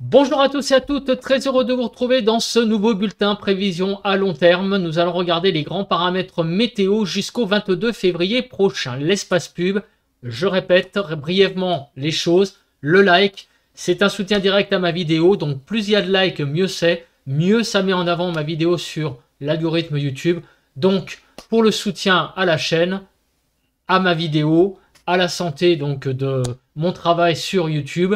Bonjour à tous et à toutes, très heureux de vous retrouver dans ce nouveau bulletin prévision à long terme. Nous allons regarder les grands paramètres météo jusqu'au 22 février prochain. L'espace pub, je répète brièvement les choses, le like, c'est un soutien direct à ma vidéo, donc plus il y a de likes, mieux c'est, mieux ça met en avant ma vidéo sur l'algorithme YouTube. Donc pour le soutien à la chaîne, à ma vidéo, à la santé donc de mon travail sur YouTube,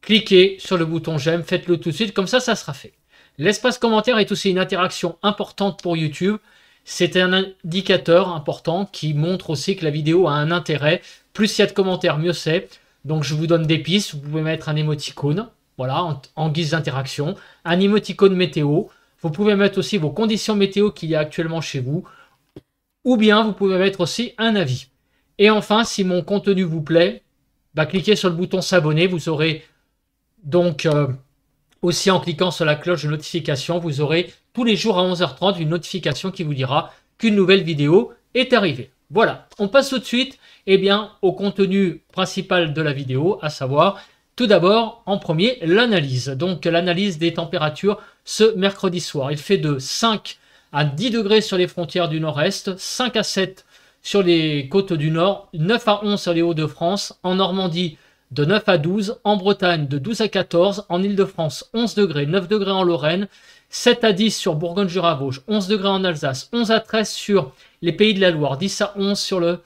cliquez sur le bouton j'aime, faites-le tout de suite, comme ça, ça sera fait. L'espace commentaire est aussi une interaction importante pour YouTube. C'est un indicateur important qui montre aussi que la vidéo a un intérêt. Plus il y a de commentaires, mieux c'est. Donc je vous donne des pistes, vous pouvez mettre un émoticône, voilà, en, guise d'interaction, un émoticône météo. Vous pouvez mettre aussi vos conditions météo qu'il y a actuellement chez vous. Ou bien vous pouvez mettre aussi un avis. Et enfin, si mon contenu vous plaît, bah, cliquez sur le bouton s'abonner, vous aurez donc, euh, aussi en cliquant sur la cloche de notification, vous aurez tous les jours à 11h30 une notification qui vous dira qu'une nouvelle vidéo est arrivée. Voilà, on passe tout de suite eh bien, au contenu principal de la vidéo, à savoir tout d'abord, en premier, l'analyse. Donc l'analyse des températures ce mercredi soir. Il fait de 5 à 10 degrés sur les frontières du nord-est, 5 à 7 sur les côtes du nord, 9 à 11 sur les Hauts-de-France, en Normandie de 9 à 12, en Bretagne de 12 à 14, en Ile-de-France 11 degrés, 9 degrés en Lorraine, 7 à 10 sur Bourgogne-Jura-Vosges, 11 degrés en Alsace, 11 à 13 sur les pays de la Loire, 10 à 11 sur le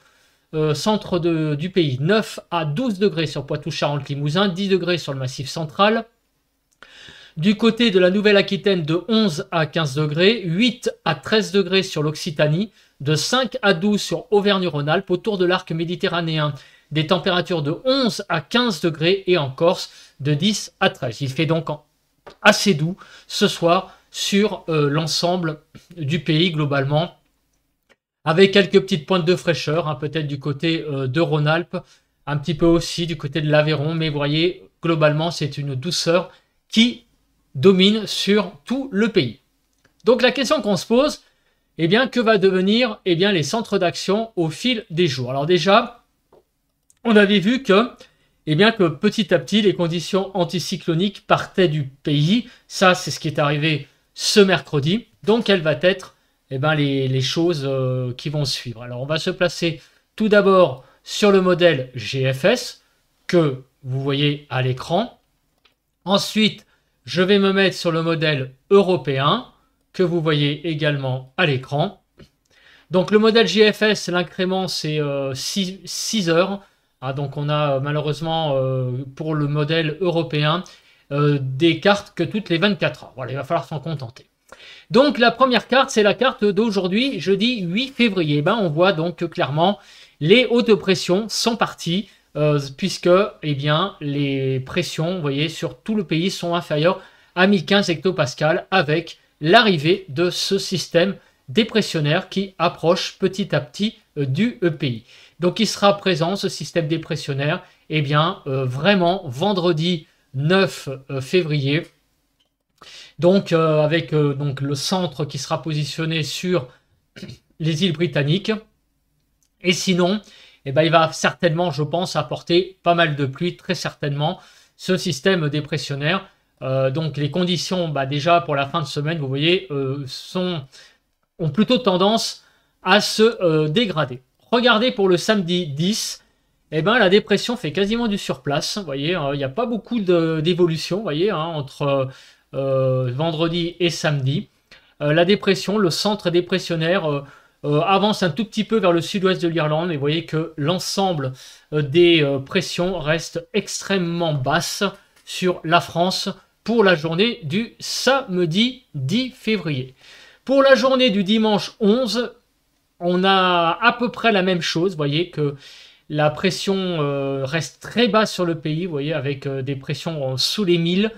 euh, centre du pays, 9 à 12 degrés sur Poitou-Charentes-Limousin, 10 degrés sur le Massif central. Du côté de la Nouvelle-Aquitaine, de 11 à 15 degrés, 8 à 13 degrés sur l'Occitanie, de 5 à 12 sur Auvergne-Rhône-Alpes autour de l'arc méditerranéen des températures de 11 à 15 degrés et en Corse de 10 à 13. Il fait donc assez doux ce soir sur euh, l'ensemble du pays globalement, avec quelques petites pointes de fraîcheur, hein, peut-être du côté euh, de Rhône-Alpes, un petit peu aussi du côté de l'Aveyron, mais vous voyez, globalement, c'est une douceur qui domine sur tout le pays. Donc la question qu'on se pose, eh bien, que va devenir eh bien, les centres d'action au fil des jours Alors déjà, on avait vu que, eh bien, que petit à petit, les conditions anticycloniques partaient du pays. Ça, c'est ce qui est arrivé ce mercredi. Donc, quelles va être eh bien, les, choses euh, qui vont suivre Alors, on va se placer tout d'abord sur le modèle GFS que vous voyez à l'écran. Ensuite, je vais me mettre sur le modèle européen que vous voyez également à l'écran. Donc le modèle GFS, l'incrément c'est 6 euh, heures. Ah, donc on a euh, malheureusement euh, pour le modèle européen euh, des cartes que toutes les 24 heures. Voilà, il va falloir s'en contenter. Donc la première carte, c'est la carte d'aujourd'hui, jeudi 8 février. Eh ben, on voit donc clairement les hautes pressions sont parties. puisque eh bien, les pressions vous voyez, sur tout le pays sont inférieures à 1015 hectopascal avec l'arrivée de ce système dépressionnaire qui approche petit à petit du pays. Donc il sera présent ce système dépressionnaire, et eh bien euh, vraiment vendredi 9 euh, février. Donc euh, avec donc, le centre qui sera positionné sur les îles britanniques. Et sinon, eh ben, il va certainement, je pense, apporter pas mal de pluie, très certainement, ce système dépressionnaire. donc les conditions, bah, déjà pour la fin de semaine, vous voyez, ont plutôt tendance à se dégrader. Regardez pour le samedi 10, et eh ben, la dépression fait quasiment du surplace. voyez, hein. il n'y a pas beaucoup d'évolution voyez, hein, entre euh, vendredi et samedi. Euh, la dépression, le centre dépressionnaire euh, avance un tout petit peu vers le sud-ouest de l'Irlande, Et vous voyez que l'ensemble des pressions reste extrêmement basse sur la France pour la journée du samedi 10 février. Pour la journée du dimanche 11, on a à peu près la même chose, vous voyez, que la pression euh, reste très basse sur le pays, vous voyez, avec euh, des pressions sous les 1000.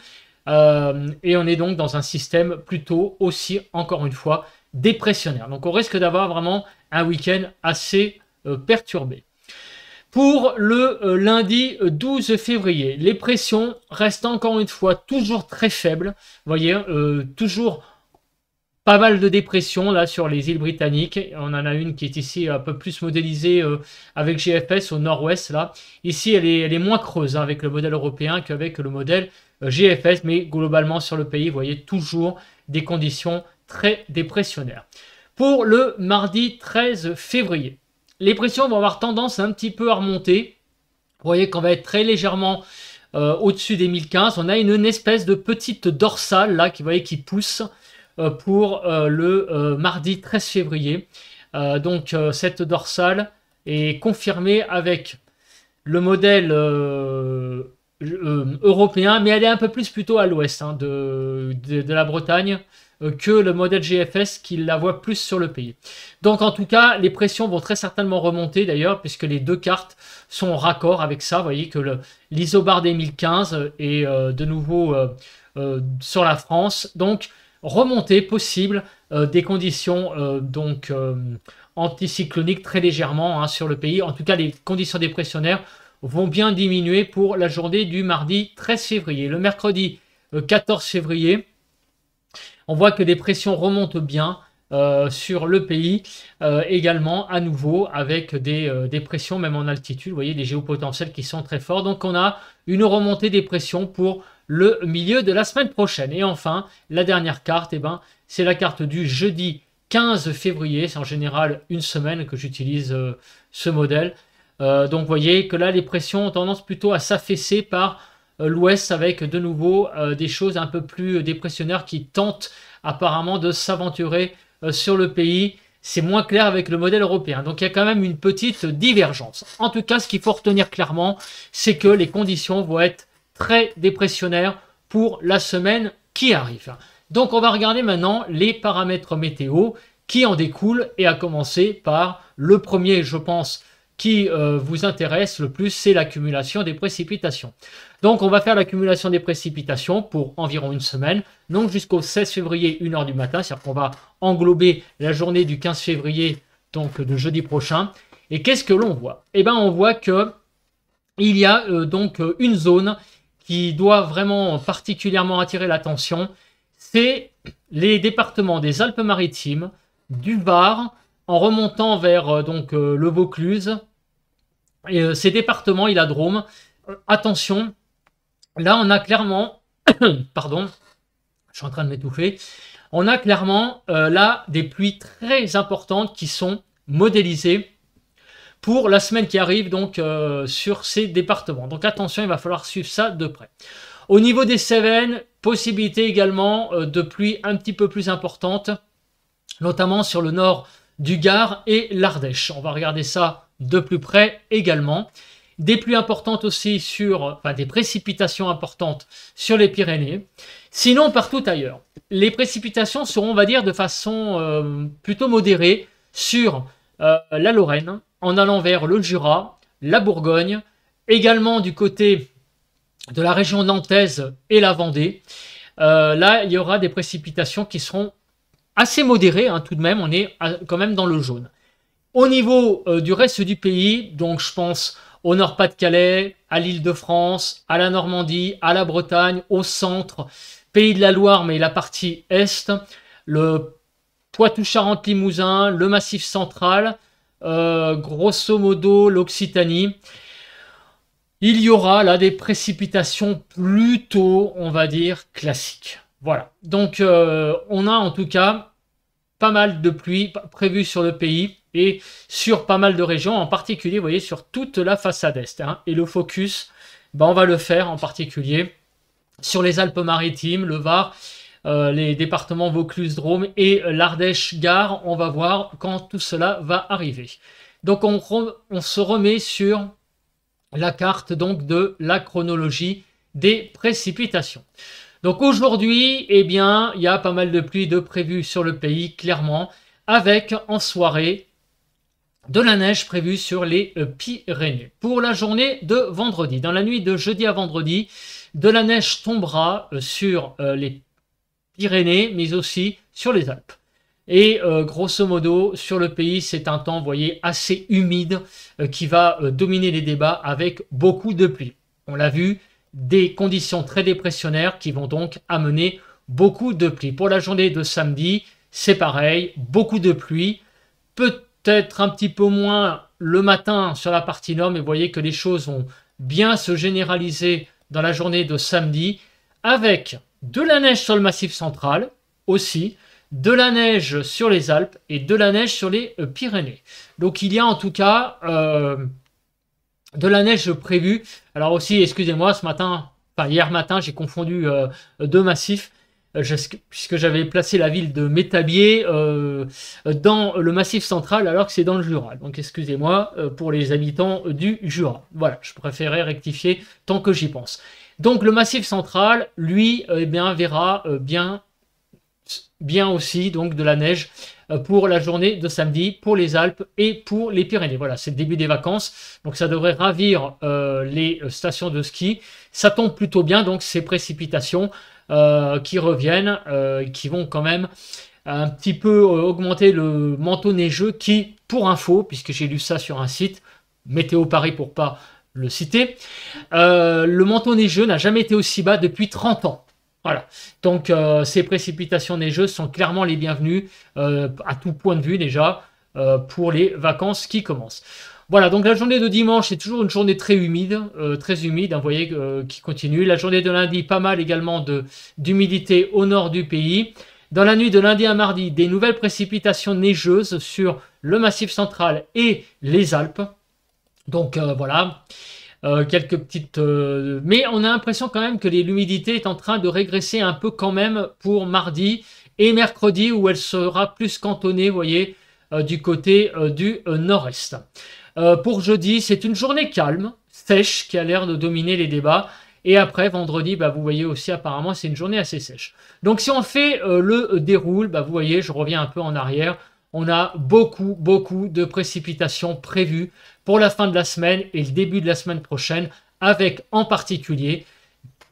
Euh, et on est donc dans un système plutôt aussi, encore une fois, dépressionnaire. Donc on risque d'avoir vraiment un week-end assez perturbé. Pour le lundi 12 février, les pressions restent encore une fois toujours très faibles. Vous voyez, toujours pas mal de dépressions là sur les îles britanniques. On en a une qui est ici un peu plus modélisée euh, avec GFS au nord-ouest là. Ici, elle est, elle est moins creuse hein, avec le modèle européen qu'avec le modèle euh, GFS, mais globalement sur le pays, vous voyez toujours des conditions très dépressionnaires. Pour le mardi 13 février, les pressions vont avoir tendance un petit peu à remonter. Vous voyez qu'on va être très légèrement euh, au-dessus des 1015. On a une, espèce de petite dorsale là qui, voyez, qui pousse. Euh, pour euh, le euh, mardi 13 février. donc cette dorsale est confirmée avec le modèle européen, mais elle est un peu plus plutôt à l'ouest hein, de, la Bretagne que le modèle GFS qui la voit plus sur le pays. Donc en tout cas, les pressions vont très certainement remonter d'ailleurs, puisque les deux cartes sont en raccord avec ça. Vous voyez que l'isobar des 1015 est de nouveau sur la France. Donc remontée possible euh, des conditions euh, donc euh, anticycloniques très légèrement hein, sur le pays. En tout cas, les conditions dépressionnaires vont bien diminuer pour la journée du mardi 13 février. Le mercredi 14 février, on voit que des pressions remontent bien. sur le pays également à nouveau avec des, des, pressions même en altitude, vous voyez des géopotentiels qui sont très forts. Donc on a une remontée des pressions pour le milieu de la semaine prochaine. Et enfin, la dernière carte, eh ben, c'est la carte du jeudi 15 février. C'est en général une semaine que j'utilise euh, ce modèle. Euh, donc vous voyez que là, les pressions ont tendance plutôt à s'affaisser par euh, l'ouest avec de nouveau des choses un peu plus dépressionnaires qui tentent apparemment de s'aventurer sur le pays. C'est moins clair avec le modèle européen. Donc il y a quand même une petite divergence. En tout cas, ce qu'il faut retenir clairement, c'est que les conditions vont être très dépressionnaire pour la semaine qui arrive. Donc on va regarder maintenant les paramètres météo qui en découlent et à commencer par le premier, je pense, qui euh, vous intéresse le plus, c'est l'accumulation des précipitations. Donc on va faire l'accumulation des précipitations pour environ une semaine, donc jusqu'au 16 février 1h du matin, c'est-à-dire qu'on va englober la journée du 15 février, donc de jeudi prochain. Et qu'est-ce que l'on voit Eh bien on voit que il y a euh, donc euh, une zone qui doit vraiment particulièrement attirer l'attention, c'est les départements des Alpes-Maritimes, du Var, en remontant vers euh, donc euh, le Vaucluse, et euh, ces départements il a Drôme. attention, là on a clairement, pardon, je suis en train de m'étouffer, on a clairement là des pluies très importantes qui sont modélisées pour la semaine qui arrive donc euh, sur ces départements. Donc attention, il va falloir suivre ça de près. Au niveau des Cévennes, possibilité également euh, de pluies un petit peu plus importantes, notamment sur le nord du Gard et l'Ardèche. On va regarder ça de plus près également. Des pluies importantes aussi sur, enfin des précipitations importantes sur les Pyrénées. Sinon, partout ailleurs, les précipitations seront, on va dire, de façon euh, plutôt modérée sur la Lorraine, en allant vers le Jura, la Bourgogne, également du côté de la région nantaise et la Vendée. Euh, là, il y aura des précipitations qui seront assez modérées, hein, tout de même, on est quand même dans le jaune. Au niveau euh, du reste du pays, donc je pense au Nord-Pas-de-Calais, à l'Île-de-France, à la Normandie, à la Bretagne, au centre, Pays de la Loire, mais la partie est, le poitou charente limousin le Massif central, euh, grosso modo l'Occitanie. Il y aura là des précipitations plutôt, on va dire, classiques. Voilà. Donc euh, on a en tout cas pas mal de pluie prévue sur le pays et sur pas mal de régions, en particulier, vous voyez, sur toute la façade est. Hein. et le focus, ben, on va le faire en particulier sur les Alpes-Maritimes, le Var euh, les départements Vaucluse-Drôme et euh, lardèche gare On va voir quand tout cela va arriver. Donc on, se remet sur la carte donc de la chronologie des précipitations. Donc aujourd'hui, eh bien, il y a pas mal de pluie de prévu sur le pays, clairement, avec en soirée de la neige prévue sur les euh, Pyrénées. Pour la journée de vendredi, dans la nuit de jeudi à vendredi, de la neige tombera sur les Pyrénées, mais aussi sur les Alpes. Et euh, grosso modo, sur le pays, c'est un temps, vous voyez, assez humide euh, qui va euh, dominer les débats avec beaucoup de pluie. On l'a vu, des conditions très dépressionnaires qui vont donc amener beaucoup de pluie. Pour la journée de samedi, c'est pareil, beaucoup de pluie, peut-être un petit peu moins le matin sur la partie nord, mais vous voyez que les choses vont bien se généraliser dans la journée de samedi avec de la neige sur le massif central aussi, de la neige sur les Alpes et de la neige sur les euh, Pyrénées. Donc il y a en tout cas euh, de la neige prévue. Alors aussi, excusez-moi, ce matin, pas hier matin, j'ai confondu euh, deux massifs. puisque j'avais placé la ville de Métabier dans le massif central alors que c'est dans le Jura. Donc excusez-moi pour les habitants du Jura. Voilà, je préférais rectifier tant que j'y pense. Donc le massif central, lui, euh, eh bien, verra euh, bien, bien aussi donc de la neige euh, pour la journée de samedi, pour les Alpes et pour les Pyrénées. Voilà, c'est le début des vacances, donc ça devrait ravir les stations de ski. Ça tombe plutôt bien, donc ces précipitations qui reviennent, qui vont quand même un petit peu augmenter le manteau neigeux qui, pour info, puisque j'ai lu ça sur un site, Météo Paris pour pas le citer. Euh, le manteau neigeux n'a jamais été aussi bas depuis 30 ans. Voilà. Donc euh, ces précipitations neigeuses sont clairement les bienvenues euh, à tout point de vue déjà pour les vacances qui commencent. Voilà, donc la journée de dimanche est toujours une journée très humide, très humide, hein, vous voyez, qui continue. La journée de lundi, pas mal également d'humidité au nord du pays. Dans la nuit de lundi à mardi, des nouvelles précipitations neigeuses sur le massif central et les Alpes. Donc euh, voilà, euh, quelques petites... Euh, mais on a l'impression quand même que l'humidité est en train de régresser un peu quand même pour mardi et mercredi où elle sera plus cantonnée, vous voyez, du côté du nord-est. pour jeudi, c'est une journée calme, sèche, qui a l'air de dominer les débats. Et après, vendredi, bah, vous voyez aussi, apparemment, c'est une journée assez sèche. Donc, si on fait le déroule, bah, vous voyez, je reviens un peu en arrière. On a beaucoup, beaucoup de précipitations prévues pour la fin de la semaine et le début de la semaine prochaine, avec en particulier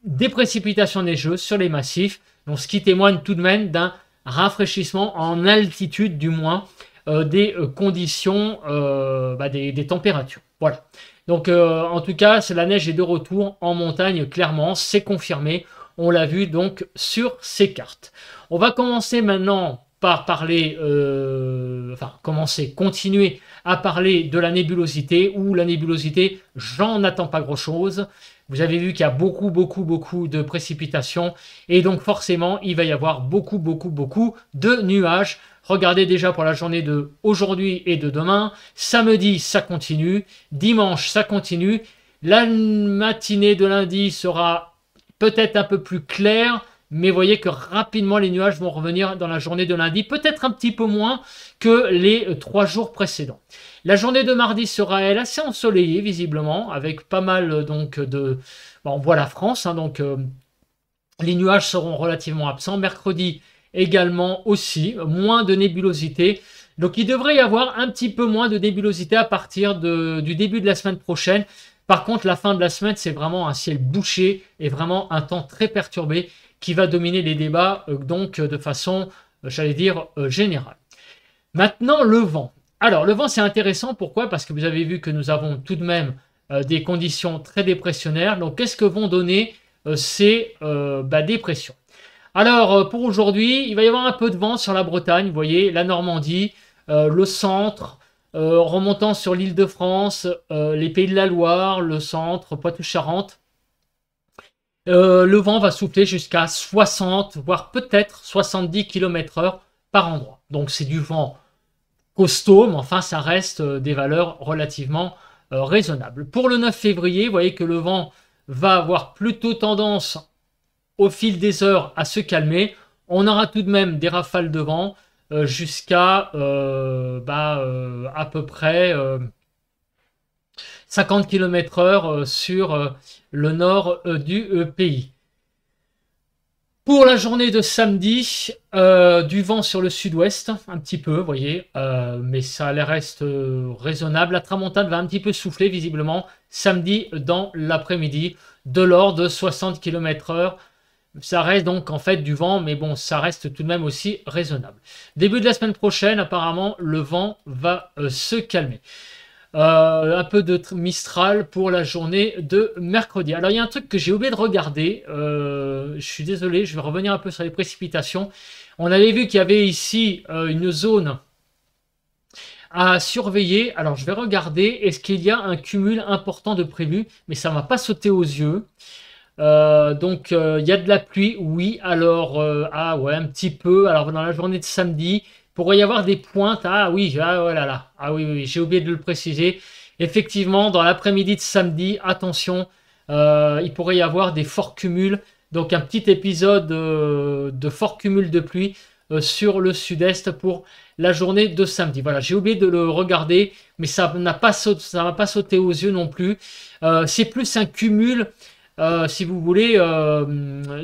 des précipitations neigeuses sur les massifs, donc ce qui témoigne tout de même d'un rafraîchissement en altitude du moins euh, des euh, conditions, euh, bah, des, des, températures. Voilà. Donc en tout cas, la neige est de retour en montagne clairement, c'est confirmé. On l'a vu donc sur ces cartes. On va commencer maintenant par parler, euh, enfin commencer, continuer à parler de la nébulosité, ou la nébulosité, j'en attends pas grand-chose. Vous avez vu qu'il y a beaucoup, beaucoup, beaucoup de précipitations, et donc forcément, il va y avoir beaucoup, beaucoup, beaucoup de nuages. Regardez déjà pour la journée de aujourd'hui et de demain. Samedi, ça continue. Dimanche, ça continue. La matinée de lundi sera peut-être un peu plus claire mais voyez que rapidement les nuages vont revenir dans la journée de lundi, peut-être un petit peu moins que les euh, trois jours précédents. La journée de mardi sera elle assez ensoleillée visiblement, avec pas mal euh, donc de, on voit la France, hein, donc euh, les nuages seront relativement absents. Mercredi également aussi, moins de nébulosité. Donc il devrait y avoir un petit peu moins de nébulosité à partir du début de la semaine prochaine. Par contre, la fin de la semaine, c'est vraiment un ciel bouché et vraiment un temps très perturbé qui va dominer les débats, euh, donc euh, de façon, euh, j'allais dire, générale. Maintenant, le vent. Alors, le vent, c'est intéressant. Pourquoi Parce que vous avez vu que nous avons tout de même des conditions très dépressionnaires. Donc, qu'est-ce que vont donner ces bah, dépressions Alors, pour aujourd'hui, il va y avoir un peu de vent sur la Bretagne, vous voyez, la Normandie, le centre, remontant sur l'île de France, les pays de la Loire, le centre, Poitou-Charentes. Euh, le vent va souffler jusqu'à 60, voire peut-être 70 km/h par endroit. Donc c'est du vent costaud, mais enfin ça reste euh, des valeurs relativement euh, raisonnables. Pour le 9 février, vous voyez que le vent va avoir plutôt tendance au fil des heures à se calmer. On aura tout de même des rafales de vent jusqu'à bah, à peu près... 50 km/h euh, sur euh, le nord euh, du pays. Pour la journée de samedi, du vent sur le sud-ouest, un petit peu, vous voyez, mais ça reste raisonnable. La tramontane va un petit peu souffler, visiblement, samedi dans l'après-midi, de l'ordre de 60 km/h. Ça reste donc en fait du vent, mais bon, ça reste tout de même aussi raisonnable. Début de la semaine prochaine, apparemment, le vent va se calmer. Euh, un peu de Mistral pour la journée de mercredi. Alors il y a un truc que j'ai oublié de regarder, euh, je suis désolé, je vais revenir un peu sur les précipitations. On avait vu qu'il y avait ici euh, une zone à surveiller. Alors je vais regarder, est-ce qu'il y a un cumul important de prévu Mais ça ne m'a pas sauté aux yeux. donc il y a de la pluie, oui. Alors ah ouais un petit peu. Alors dans la journée de samedi, pourrait y avoir des pointes. Ah oui, ah, oh là ah oui, j'ai oublié de le préciser. Effectivement, dans l'après-midi de samedi, attention, euh, il pourrait y avoir des forts cumuls. Donc un petit épisode euh, de forts cumuls de pluie euh, sur le sud-est pour la journée de samedi. Voilà, j'ai oublié de le regarder, mais ça n'a pas ça pas sauté aux yeux non plus. c'est plus un cumul. si vous voulez,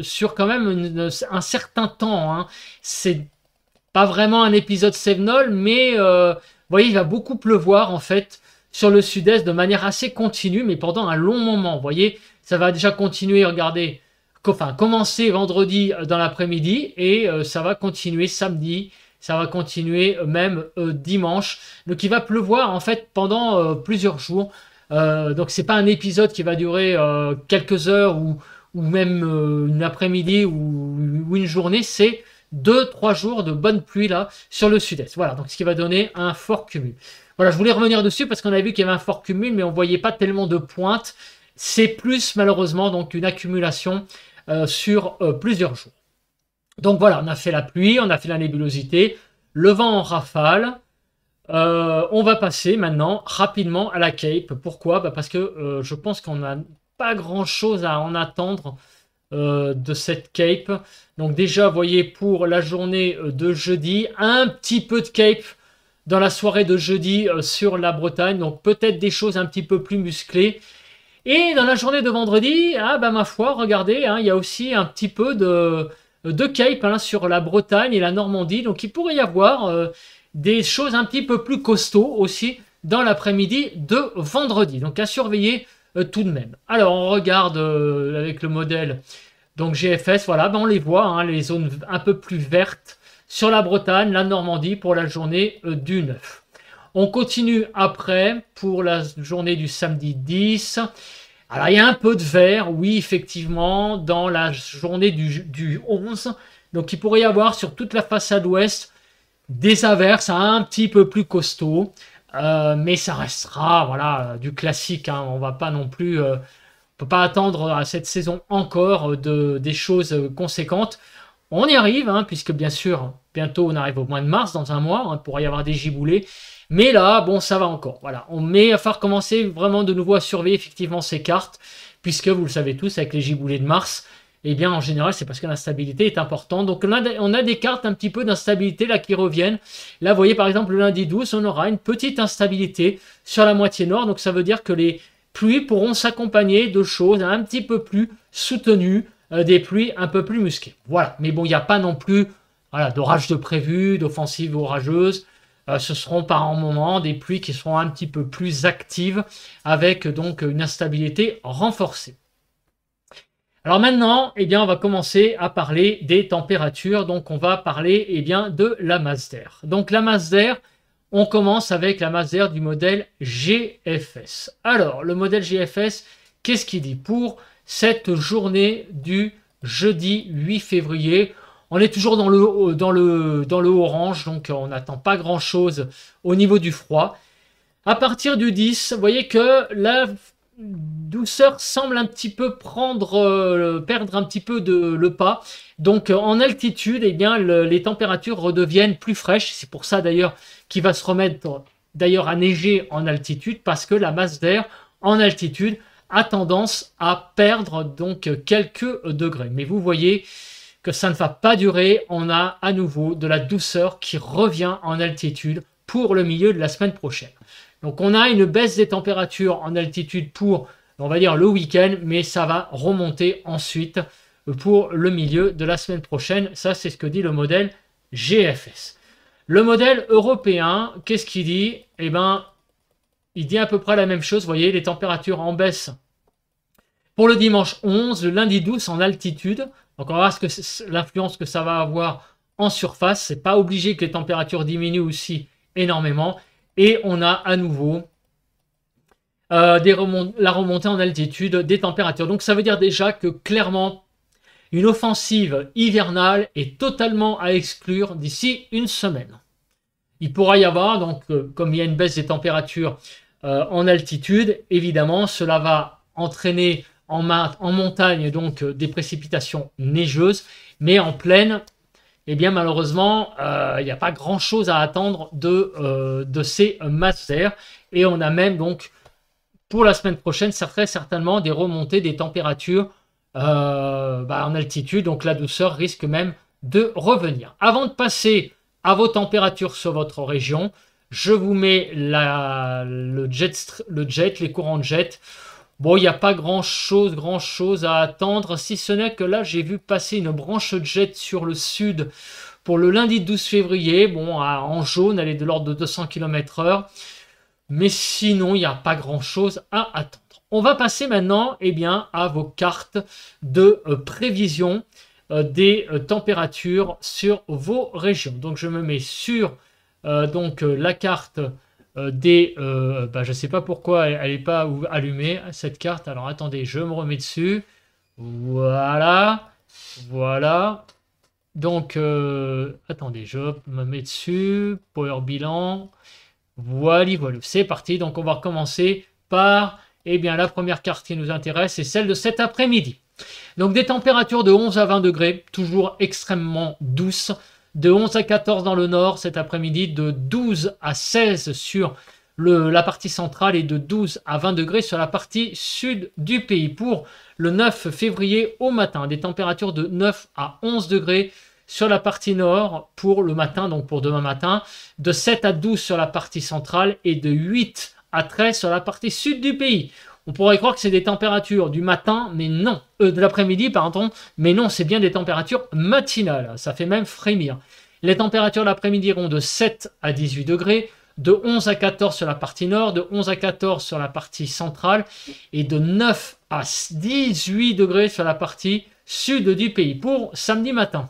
sur quand même un certain temps, hein. c'est pas vraiment un épisode Sevenol, mais euh, vous voyez, il va beaucoup pleuvoir en fait sur le sud-est de manière assez continue, mais pendant un long moment. Vous voyez, ça va déjà continuer, regardez, enfin, commencer vendredi euh, dans l'après-midi et euh, ça va continuer samedi, ça va continuer même dimanche. Donc il va pleuvoir en fait pendant plusieurs jours. donc c'est pas un épisode qui va durer quelques heures ou, même une après-midi ou, ou, une journée, c'est 2-3 jours de bonne pluie là sur le sud-est. Voilà, donc ce qui va donner un fort cumul. Voilà, je voulais revenir dessus parce qu'on a vu qu'il y avait un fort cumul, mais on voyait pas tellement de pointes. C'est plus malheureusement donc une accumulation euh, sur euh, plusieurs jours. Donc voilà, on a fait la pluie, on a fait la nébulosité, le vent en rafale. Euh, on va passer maintenant rapidement à la Cape. Pourquoi bah, Parce que je pense qu'on n'a pas grand-chose à en attendre euh, de cette cape. Donc déjà, voyez, pour la journée euh, de jeudi, un petit peu de cape dans la soirée de jeudi euh, sur la Bretagne. Donc peut-être des choses un petit peu plus musclées. Et dans la journée de vendredi, ah bah ma foi, regardez, hein, il y a aussi un petit peu de, de cape hein, sur la Bretagne et la Normandie. Donc il pourrait y avoir des choses un petit peu plus costauds aussi dans l'après-midi de vendredi. Donc à surveiller euh, tout de même. Alors on regarde euh, avec le modèle, donc GFS, voilà, ben, on les voit, hein, les zones un peu plus vertes sur la Bretagne, la Normandie pour la journée euh, du 9. On continue après pour la journée du samedi 10. Alors il y a un peu de vert, oui, effectivement, dans la journée du, 11. Donc il pourrait y avoir sur toute la façade ouest des averses hein, un petit peu plus costauds. Euh, mais ça restera voilà euh, du classique. Hein. On va pas non plus, euh, peut pas attendre à cette saison encore de des choses conséquentes. On y arrive, hein, puisque bien sûr, bientôt on arrive au mois de mars, dans un mois, hein, il pourrait y avoir des giboulées. Mais là, bon, ça va encore. Voilà, on met à faire commencer vraiment de nouveau à surveiller effectivement ces cartes, puisque vous le savez tous, avec les giboulées de mars, eh bien, en général, c'est parce que l'instabilité est importante. Donc, on a, on a, des cartes un petit peu d'instabilité là qui reviennent. Là, vous voyez, par exemple, le lundi 12, on aura une petite instabilité sur la moitié nord. Donc, ça veut dire que les pluies pourront s'accompagner de choses un petit peu plus soutenues, euh, des pluies un peu plus musquées. Voilà. Mais bon, il n'y a pas non plus d'orage de prévu, d'offensive orageuse. Euh, ce seront par un moment des pluies qui seront un petit peu plus actives avec donc une instabilité renforcée. Alors maintenant, eh bien, on va commencer à parler des températures. Donc, on va parler eh bien, de la masse d'air. Donc, la masse d'air, on commence avec la masse d'air du modèle GFS. Alors, le modèle GFS, qu'est-ce qu'il dit pour cette journée du jeudi 8 février on est toujours dans le, dans le, dans le orange, donc on n'attend pas grand-chose au niveau du froid. À partir du 10, vous voyez que la douceur semble un petit peu prendre, euh, perdre un petit peu de, le pas. Donc euh, en altitude, eh bien, les températures redeviennent plus fraîches. C'est pour ça d'ailleurs qu'il va se remettre d'ailleurs à neiger en altitude parce que la masse d'air en altitude a tendance à perdre donc quelques degrés. Mais vous voyez que ça ne va pas durer. On a à nouveau de la douceur qui revient en altitude pour le milieu de la semaine prochaine. Donc on a une baisse des températures en altitude pour, on va dire, le week-end, mais ça va remonter ensuite pour le milieu de la semaine prochaine. Ça, c'est ce que dit le modèle GFS. Le modèle européen, qu'est-ce qu'il dit Eh bien, il dit à peu près la même chose. Vous voyez, les températures en baisse pour le dimanche 11, le lundi 12 en altitude. Donc on va voir ce que l'influence que ça va avoir en surface. n'est pas obligé que les températures diminuent aussi énormément. Et on a à nouveau euh, des la remontée en altitude des températures. Donc ça veut dire déjà que clairement, une offensive hivernale est totalement à exclure d'ici une semaine. Il pourra y avoir, donc euh, comme il y a une baisse des températures euh, en altitude, évidemment, cela va entraîner en, en montagne donc des précipitations neigeuses, mais en plaine, eh bien malheureusement, euh, il n'y a pas grand-chose à attendre de, euh, de ces masters. Et on a même donc pour la semaine prochaine, très certainement des remontées des températures euh, bah, en altitude. Donc la douceur risque même de revenir. Avant de passer à vos températures sur votre région, je vous mets le jet, les courants de jet. Bon, il n'y a pas grand-chose, grand-chose à attendre, si ce n'est que là, j'ai vu passer une branche de jet sur le sud pour le lundi 12 février. Bon, en jaune, elle est de l'ordre de 200 km heure. Mais sinon, il n'y a pas grand-chose à attendre. On va passer maintenant eh bien, à vos cartes de euh, prévision euh, des euh, températures sur vos régions. Donc, je me mets sur donc, la carte euh, des... Euh, bah, je ne sais pas pourquoi elle n'est pas allumée, cette carte. Alors attendez, je me remets dessus. Voilà. Voilà. Donc, euh, attendez, je me mets dessus. Power bilan. Voilà, voilà. C'est parti. Donc, on va recommencer par eh bien, la première carte qui nous intéresse, c'est celle de cet après-midi. Donc, des températures de 11 à 20 degrés, toujours extrêmement douces de 11 à 14 dans le nord cet après-midi, de 12 à 16 sur la partie centrale et de 12 à 20 degrés sur la partie sud du pays. Pour le 9 février au matin, des températures de 9 à 11 degrés sur la partie nord pour le matin, donc pour demain matin, de 7 à 12 sur la partie centrale et de 8 à 13 sur la partie sud du pays. On pourrait croire que c'est des températures du matin, mais non, euh, de l'après-midi, pardon, mais non, c'est bien des températures matinales. Ça fait même frémir. Les températures de l'après-midi iront de 7 à 18 degrés, de 11 à 14 sur la partie nord, de 11 à 14 sur la partie centrale et de 9 à 18 degrés sur la partie sud du pays pour samedi matin.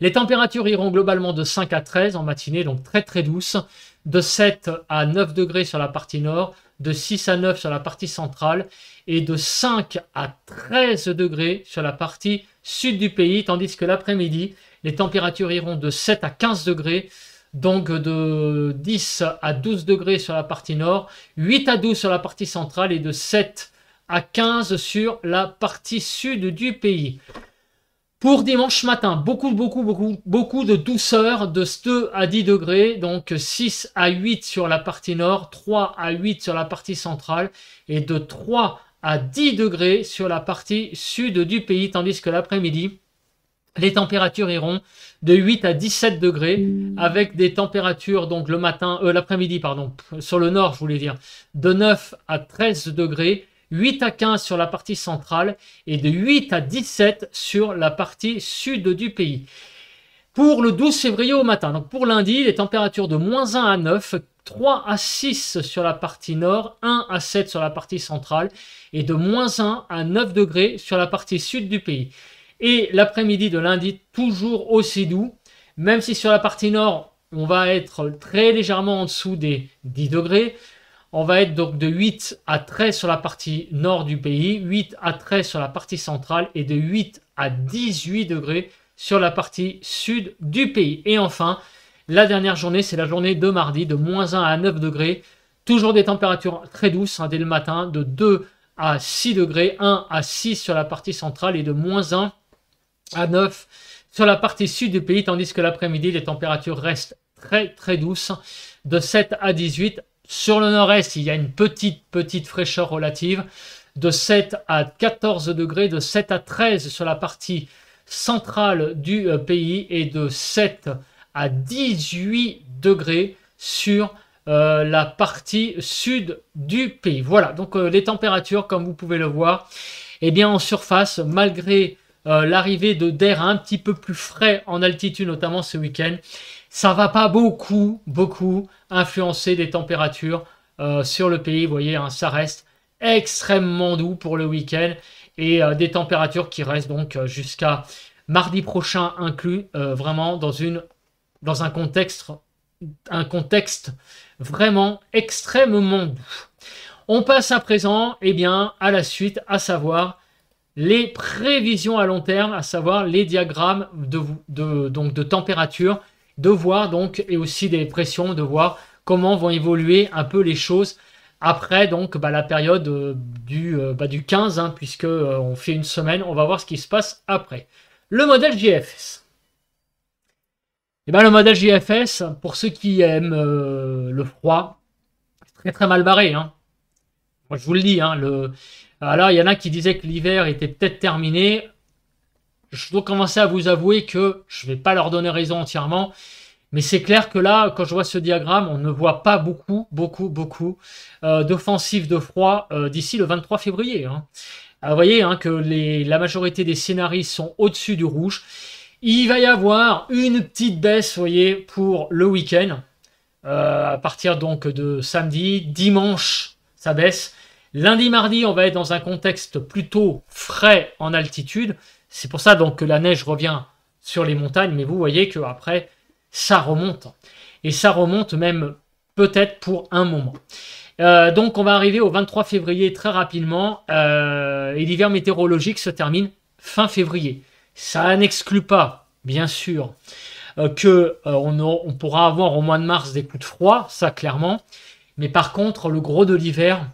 Les températures iront globalement de 5 à 13 en matinée, donc très très douces, de 7 à 9 degrés sur la partie nord, de 6 à 9 sur la partie centrale et de 5 à 13 degrés sur la partie sud du pays, tandis que l'après-midi, les températures iront de 7 à 15 degrés, donc de 10 à 12 degrés sur la partie nord, 8 à 12 sur la partie centrale et de 7 à 15 sur la partie sud du pays pour dimanche matin, beaucoup, beaucoup, beaucoup, beaucoup de douceur de 2 à 10 degrés, donc 6 à 8 sur la partie nord, 3 à 8 sur la partie centrale et de 3 à 10 degrés sur la partie sud du pays, tandis que l'après-midi, les températures iront de 8 à 17 degrés avec des températures donc le matin, euh, l'après-midi pardon, sur le nord, je voulais dire, de 9 à 13 degrés 8 à 15 sur la partie centrale et de 8 à 17 sur la partie sud du pays. Pour le 12 février au matin, donc pour lundi, les températures de moins 1 à 9, 3 à 6 sur la partie nord, 1 à 7 sur la partie centrale et de moins 1 à 9 degrés sur la partie sud du pays. Et l'après-midi de lundi, toujours aussi doux, même si sur la partie nord, on va être très légèrement en dessous des 10 degrés, on va être donc de 8 à 13 sur la partie nord du pays, 8 à 13 sur la partie centrale et de 8 à 18 degrés sur la partie sud du pays. Et enfin, la dernière journée, c'est la journée de mardi, de moins 1 à 9 degrés. Toujours des températures très douces hein, dès le matin, de 2 à 6 degrés, 1 à 6 sur la partie centrale et de moins 1 à 9 sur la partie sud du pays, tandis que l'après-midi, les températures restent très très douces, de 7 à 18, sur le nord-est, il y a une petite, petite fraîcheur relative de 7 à 14 degrés, de 7 à 13 sur la partie centrale du euh, pays et de 7 à 18 degrés sur euh, la partie sud du pays. Voilà, donc euh, les températures, comme vous pouvez le voir, eh bien en surface, malgré l'arrivée de d'air un petit peu plus frais en altitude, notamment ce week-end, ça va pas beaucoup, beaucoup influencer des températures euh, sur le pays. Vous voyez, hein, ça reste extrêmement doux pour le week-end et euh, des températures qui restent donc euh, jusqu'à mardi prochain inclus, vraiment dans une dans un contexte un contexte vraiment extrêmement doux. On passe à présent, et eh bien, à la suite, à savoir les prévisions à long terme, à savoir les diagrammes de, donc de température de voir donc, et aussi des pressions, de voir comment vont évoluer un peu les choses après donc bah, la période euh, du, euh, bah, du 15, hein, puisque euh, on fait une semaine, on va voir ce qui se passe après. Le modèle GFS. Et eh bien le modèle GFS, pour ceux qui aiment le froid, très très mal barré. Hein. je vous le dis, hein, le... Alors, ah il y en a qui disaient que l'hiver était peut-être terminé je dois commencer à vous avouer que je ne vais pas leur donner raison entièrement. Mais c'est clair que là, quand je vois ce diagramme, on ne voit pas beaucoup, beaucoup, beaucoup euh, d'offensives de froid euh, d'ici le 23 février. Hein. Ah, vous voyez hein, que la majorité des scénaristes sont au-dessus du rouge. Il va y avoir une petite baisse, vous voyez, pour le week-end. Euh, à partir donc de samedi, dimanche, ça baisse. Lundi, mardi, on va être dans un contexte plutôt frais en altitude. C'est pour ça donc que la neige revient sur les montagnes, mais vous voyez que après ça remonte et ça remonte même peut-être pour un moment. Euh, donc on va arriver au 23 février très rapidement euh, et l'hiver météorologique se termine fin février. Ça n'exclut pas, bien sûr, euh, que on, on, pourra avoir au mois de mars des coups de froid, ça clairement. Mais par contre, le gros de l'hiver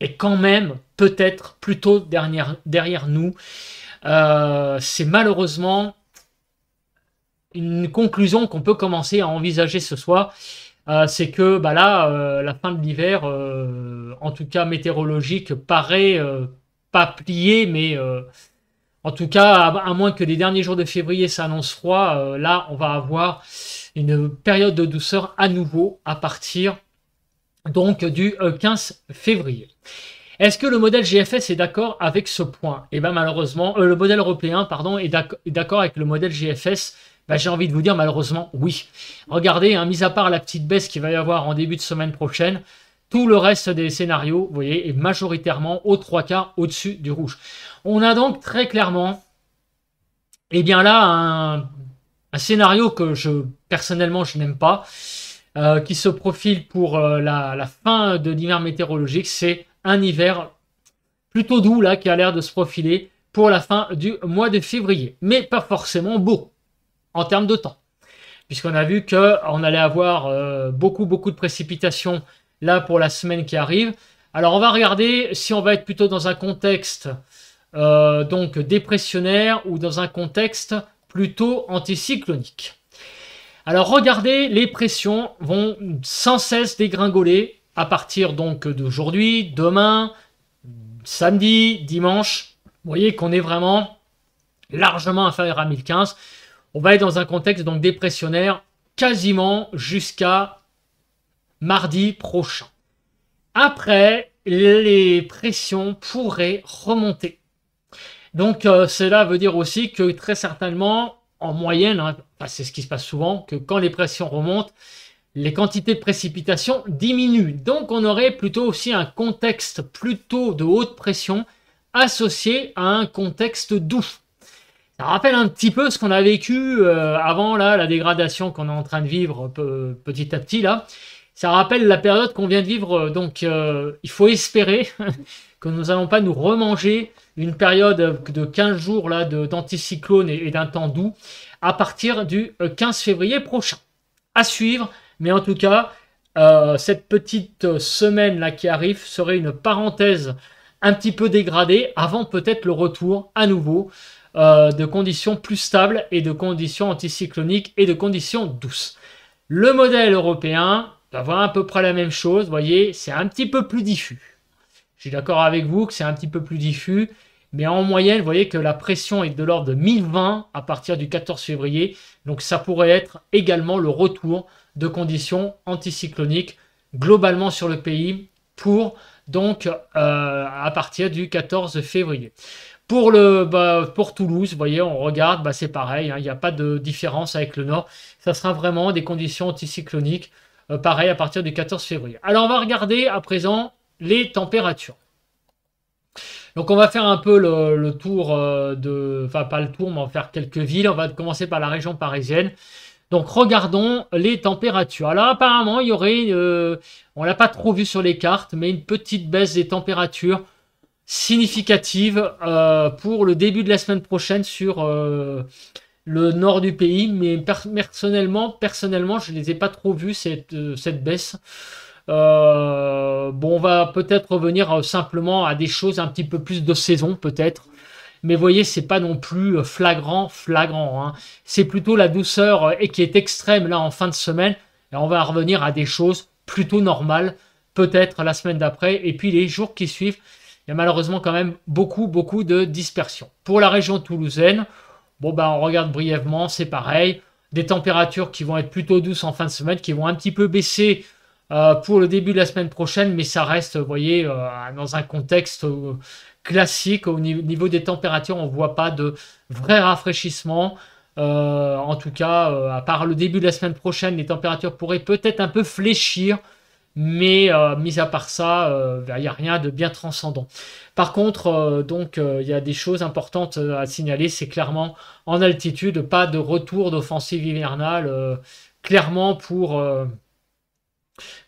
est quand même peut-être plutôt derrière nous. Euh, c'est malheureusement une conclusion qu'on peut commencer à envisager ce soir. Euh, c'est que bah là, euh, la fin de l'hiver, en tout cas météorologique, paraît pas pliée, mais en tout cas, à, moins que les derniers jours de février s'annoncent froid, là, on va avoir une période de douceur à nouveau à partir donc du 15 février. Est-ce que le modèle GFS est d'accord avec ce point Et eh bien malheureusement, euh, le modèle européen pardon, est d'accord avec le modèle GFS. Ben, j'ai envie de vous dire malheureusement oui. Regardez, hein, mis à part la petite baisse qu'il va y avoir en début de semaine prochaine, tout le reste des scénarios, vous voyez, est majoritairement aux trois quarts au-dessus du rouge. On a donc très clairement, et eh bien là, un, scénario que je personnellement je n'aime pas, euh, qui se profile pour euh, la, la, fin de l'hiver météorologique, c'est un hiver plutôt doux là qui a l'air de se profiler pour la fin du mois de février, mais pas forcément beau en termes de temps, puisqu'on a vu que on allait avoir euh, beaucoup beaucoup de précipitations là pour la semaine qui arrive. Alors on va regarder si on va être plutôt dans un contexte euh, donc dépressionnaire ou dans un contexte plutôt anticyclonique. Alors regardez, les pressions vont sans cesse dégringoler à partir donc d'aujourd'hui, demain, samedi, dimanche, vous voyez qu'on est vraiment largement inférieur à 1015. On va être dans un contexte donc dépressionnaire quasiment jusqu'à mardi prochain. Après, les pressions pourraient remonter. Donc euh, cela veut dire aussi que très certainement, en moyenne, hein, c'est ce qui se passe souvent, que quand les pressions remontent, les quantités de précipitations diminuent. Donc on aurait plutôt aussi un contexte plutôt de haute pression associé à un contexte doux. Ça rappelle un petit peu ce qu'on a vécu euh, avant là, la dégradation qu'on est en train de vivre petit à petit là. Ça rappelle la période qu'on vient de vivre, euh, donc euh, il faut espérer que nous n'allons pas nous remanger une période de 15 jours là d'anticyclone et, et d'un temps doux à partir du 15 février prochain. À suivre, mais en tout cas, euh, cette petite euh, semaine là qui arrive serait une parenthèse un petit peu dégradée avant peut-être le retour à nouveau euh, de conditions plus stables et de conditions anticycloniques et de conditions douces. Le modèle européen va voir à peu près la même chose, Vous voyez, c'est un petit peu plus diffus. Je suis d'accord avec vous que c'est un petit peu plus diffus, mais en moyenne, vous voyez que la pression est de l'ordre de 1020 à partir du 14 février. Donc ça pourrait être également le retour de conditions anticycloniques globalement sur le pays pour donc euh, à partir du 14 février. Pour, le, bah, pour Toulouse, vous voyez, on regarde, bah, c'est pareil, hein, il n'y a pas de différence avec le nord. Ça sera vraiment des conditions anticycloniques, euh, pareil, à partir du 14 février. Alors, on va regarder à présent les températures. Donc on va faire un peu le, tour euh, de, enfin pas le tour, mais on faire quelques villes. On va commencer par la région parisienne. Donc regardons les températures. Alors apparemment il y aurait, on euh, on l'a pas trop vu sur les cartes, mais une petite baisse des températures significative euh, pour le début de la semaine prochaine sur le nord du pays. Mais personnellement, personnellement, je les ai pas trop vus cette, cette baisse. Euh, bon, on va peut-être revenir euh, simplement à des choses un petit peu plus de saison, peut-être. Mais voyez, c'est pas non plus euh, flagrant, flagrant. Hein. C'est plutôt la douceur et qui est extrême là en fin de semaine. Et on va revenir à des choses plutôt normales, peut-être la semaine d'après. Et puis les jours qui suivent, il y a malheureusement quand même beaucoup, beaucoup de dispersion. Pour la région toulousaine, bon bah on regarde brièvement, c'est pareil. Des températures qui vont être plutôt douces en fin de semaine, qui vont un petit peu baisser euh, pour le début de la semaine prochaine, mais ça reste, vous voyez, euh, dans un contexte euh, classique. Au niveau des températures, on ne voit pas de vrai rafraîchissement. en tout cas, à part le début de la semaine prochaine, les températures pourraient peut-être un peu fléchir, mais mis à part ça, il n'y a rien de bien transcendant. Par contre, donc, il y a des choses importantes à signaler, c'est clairement en altitude, pas de retour d'offensive hivernale, clairement pour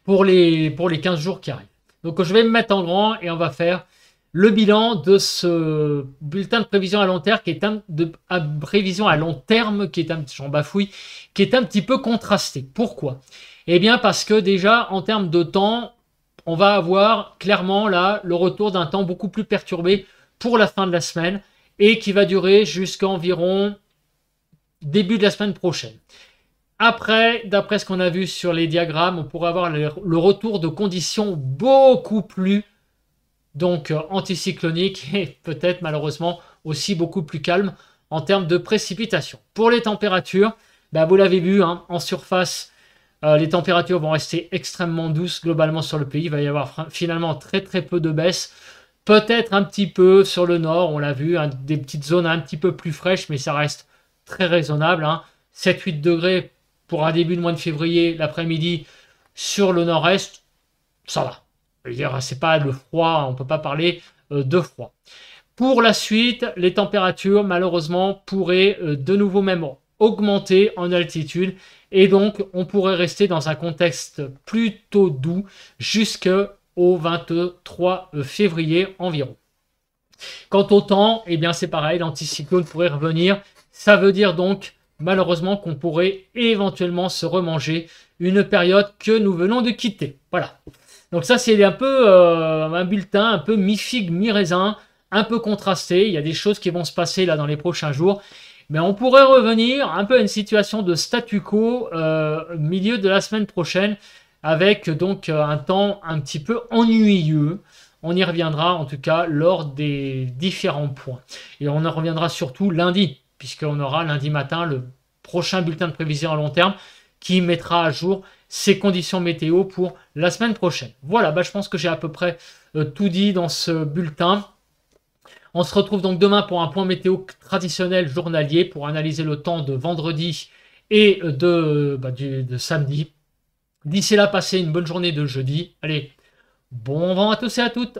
pour les, pour les 15 jours qui arrivent. Donc je vais me mettre en grand et on va faire le bilan de ce bulletin de prévision à long terme qui est un de prévision à long terme qui est un qui est un petit peu contrasté. Pourquoi Eh bien parce que déjà en termes de temps, on va avoir clairement là le retour d'un temps beaucoup plus perturbé pour la fin de la semaine et qui va durer jusqu'à environ début de la semaine prochaine. Après, d'après ce qu'on a vu sur les diagrammes, on pourrait avoir le, retour de conditions beaucoup plus donc euh, anticycloniques et peut-être malheureusement aussi beaucoup plus calmes en termes de précipitations. Pour les températures, bah, vous l'avez vu, hein, en surface, euh, les températures vont rester extrêmement douces globalement sur le pays. Il va y avoir finalement très très peu de baisse. Peut-être un petit peu sur le nord, on l'a vu, des petites zones un petit peu plus fraîches, mais ça reste très raisonnable. 7-8 hein. degrés pour un début de mois de février, l'après-midi, sur le nord-est, ça va. cest pas le froid, on peut pas parler euh, de froid. Pour la suite, les températures, malheureusement, pourraient euh, de nouveau même augmenter en altitude. Et donc, on pourrait rester dans un contexte plutôt doux jusqu'au 23 euh, février environ. Quant au temps, eh bien, c'est pareil, l'anticyclone pourrait revenir. Ça veut dire donc malheureusement qu'on pourrait éventuellement se remanger une période que nous venons de quitter. Voilà. Donc ça c'est un peu euh, un bulletin, un peu mi-figue, mi-raisin, un peu contrasté. Il y a des choses qui vont se passer là dans les prochains jours. Mais on pourrait revenir un peu à une situation de statu quo euh, milieu de la semaine prochaine avec donc euh, un temps un petit peu ennuyeux. On y reviendra en tout cas lors des différents points. Et on en reviendra surtout lundi puisqu'on aura lundi matin le prochain bulletin de prévision à long terme qui mettra à jour ces conditions météo pour la semaine prochaine. Voilà, bah, je pense que j'ai à peu près euh, tout dit dans ce bulletin. On se retrouve donc demain pour un point météo traditionnel journalier pour analyser le temps de vendredi et de, bah, de samedi. D'ici là, passez une bonne journée de jeudi. Allez, bon vent à tous et à toutes